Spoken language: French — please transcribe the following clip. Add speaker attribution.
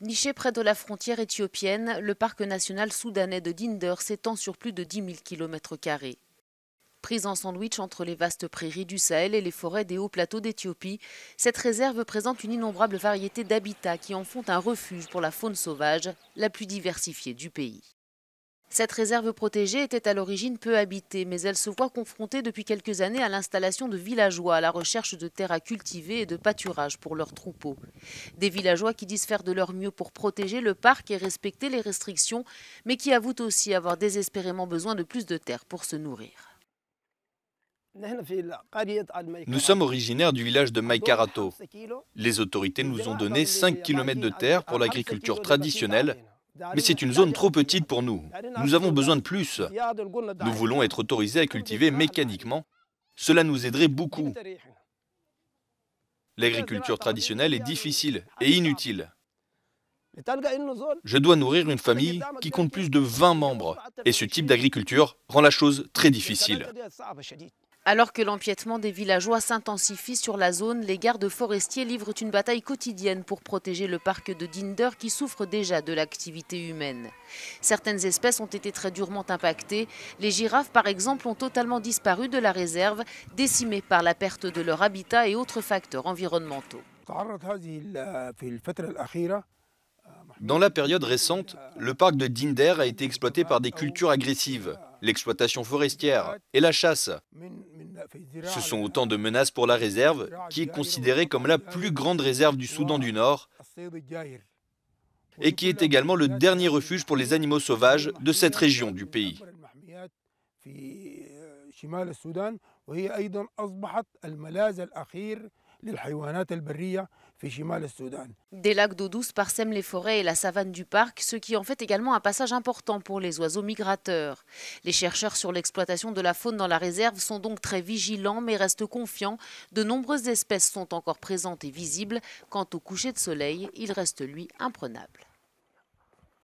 Speaker 1: Niché près de la frontière éthiopienne, le parc national soudanais de Dinder s'étend sur plus de 10 000 km. Prise en sandwich entre les vastes prairies du Sahel et les forêts des hauts plateaux d'Éthiopie, cette réserve présente une innombrable variété d'habitats qui en font un refuge pour la faune sauvage la plus diversifiée du pays. Cette réserve protégée était à l'origine peu habitée, mais elle se voit confrontée depuis quelques années à l'installation de villageois à la recherche de terres à cultiver et de pâturages pour leurs troupeaux. Des villageois qui disent faire de leur mieux pour protéger le parc et respecter les restrictions, mais qui avouent aussi avoir désespérément besoin de plus de terres pour se nourrir.
Speaker 2: Nous sommes originaires du village de Maikarato. Les autorités nous ont donné 5 km de terre pour l'agriculture traditionnelle mais c'est une zone trop petite pour nous. Nous avons besoin de plus. Nous voulons être autorisés à cultiver mécaniquement. Cela nous aiderait beaucoup. L'agriculture traditionnelle est difficile et inutile. Je dois nourrir une famille qui compte plus de 20 membres, et ce type d'agriculture rend la chose très difficile.
Speaker 1: Alors que l'empiètement des villageois s'intensifie sur la zone, les gardes forestiers livrent une bataille quotidienne pour protéger le parc de Dinder qui souffre déjà de l'activité humaine. Certaines espèces ont été très durement impactées. Les girafes, par exemple, ont totalement disparu de la réserve, décimées par la perte de leur habitat et autres facteurs environnementaux.
Speaker 2: Dans la période récente, le parc de Dinder a été exploité par des cultures agressives, l'exploitation forestière et la chasse. Ce sont autant de menaces pour la réserve, qui est considérée comme la plus grande réserve du Soudan du Nord et qui est également le dernier refuge pour les animaux sauvages de cette région du pays.
Speaker 1: Des lacs d'eau douce parsèment les forêts et la savane du parc, ce qui en fait également un passage important pour les oiseaux migrateurs. Les chercheurs sur l'exploitation de la faune dans la réserve sont donc très vigilants mais restent confiants. De nombreuses espèces sont encore présentes et visibles. Quant au coucher de soleil, il reste lui imprenable.